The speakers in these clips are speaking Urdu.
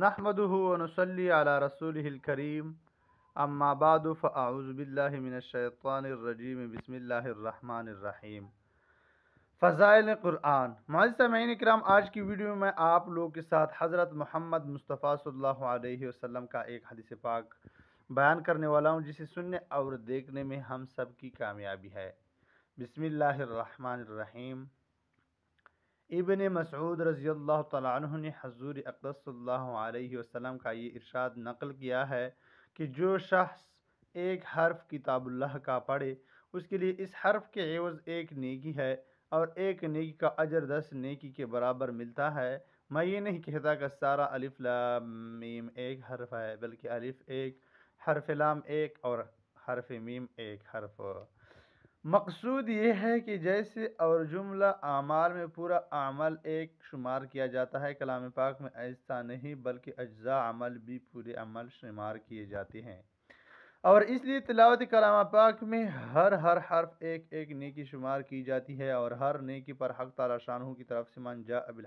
نحمده ونصلي على رسوله الكريم اما بعد فاعوذ بالله من الشيطان الرجيم بسم الله الرحمن الرحیم فضائل قرآن معزز سامعین کرام آج کی ویڈیو میں آپ لوگ کے ساتھ حضرت محمد مصطفیٰ صلی اللہ علیہ وسلم کا ایک حدیث پاک بیان کرنے والا ہوں جسے سننے اور دیکھنے میں ہم سب کی کامیابی ہے بسم اللہ الرحمن الرحیم ابن مسعود رضی اللہ تعالیٰ عنہ نے حضور اقدس صلی اللہ علیہ وسلم کا یہ ارشاد نقل کیا ہے کہ جو شخص ایک حرف کتاب اللہ کا پڑھے اس کے لیے اس حرف کے عوض ایک نیکی ہے اور ایک نیکی کا اجر دس نیکی کے برابر ملتا ہے میں یہ نہیں کہتا کہ سارا میم ایک حرف ہے بلکہ الف ایک حرف لام ایک اور حرف میم ایک حرف مقصود یہ ہے کہ جیسے اور جملہ اعمال میں پورا عمل ایک شمار کیا جاتا ہے کلام پاک میں ایسا نہیں بلکہ اجزاء عمل بھی پورے عمل شمار کیے جاتے ہیں اور اس لیے تلاوت کلام پاک میں ہر ہر حرف ایک ایک نیکی شمار کی جاتی ہے اور ہر نیکی پر حق تعالی شانہ کی طرف سے من جا اب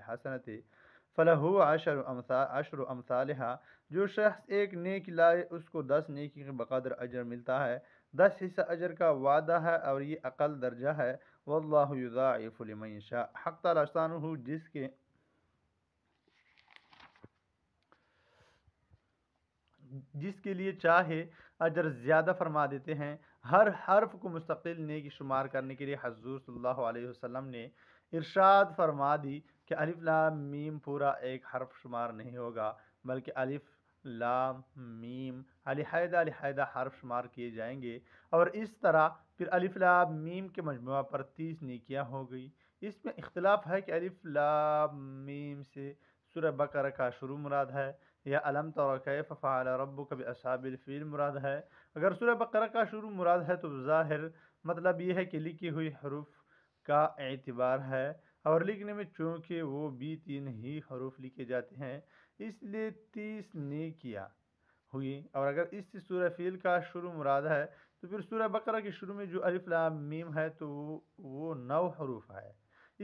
فلاح عشر عشر و جو شخص ایک نیک لائے اس کو دس نیکی کے بقدر اجر ملتا ہے دس حصہ اجر کا وعدہ ہے اور یہ عقل درجہ ہے واللہ یضاعف لمن حق تعالی جس کے جس کے لیے چاہے اجر زیادہ فرما دیتے ہیں ہر حرف کو مستقل نیکی شمار کرنے کے لیے حضور صلی اللہ علیہ وسلم نے ارشاد فرما دی کہ الف لام میم پورا ایک حرف شمار نہیں ہوگا بلکہ الف لام میم علیحدہ حرف شمار کیے جائیں گے اور اس طرح پھر لام میم کے مجموعہ پر تیس نیکیاں ہو گئی اس میں اختلاف ہے کہ میم سے سورہ بکر کا شروع مراد ہے یا علم طور کے فعل رب کبھی اصحاب الفیل مراد ہے اگر سورہ بکر کا شروع مراد ہے تو ظاہر مطلب یہ ہے کہ لکھی ہوئی حروف کا اعتبار ہے اور لکھنے میں چونکہ وہ بھی تین ہی حروف لکھے جاتے ہیں اس لیے تیس کیا ہوئی اور اگر اس سورہ فیل کا شروع مراد ہے تو پھر سورہ بقرہ کے شروع میں جو میم ہے تو وہ نو حروف ہے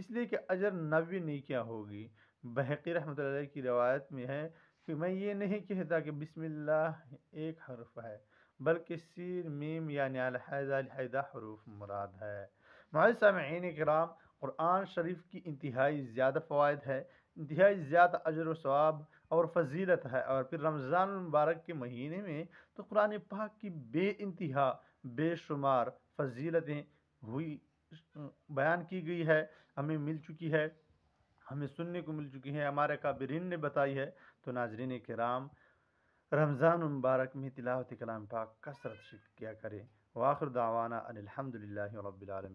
اس لیے کہ اجر نوی نیکیاں ہوگی بحقی رحمۃ اللہ علیہ کی روایت میں ہے کہ میں یہ نہیں کہتا کہ بسم اللہ ایک حرف ہے بلکہ سیر میم یعنی الحیدہ الحیدہ حروف مراد ہے معذ سامعین کرام قرآن شریف کی انتہائی زیادہ فوائد ہے انتہائی زیادہ اجر و ثواب اور فضیلت ہے اور پھر رمضان المبارک کے مہینے میں تو قرآن پاک کی بے انتہا بے شمار فضیلتیں ہوئی بیان کی گئی ہے ہمیں مل چکی ہے ہمیں سننے کو مل چکی ہے ہمارے کابرین نے بتائی ہے تو ناظرین کرام رمضان المبارک میں تلاوت کلام پاک کثرت شرک کیا کریں ان الحمد للہ رب العالمین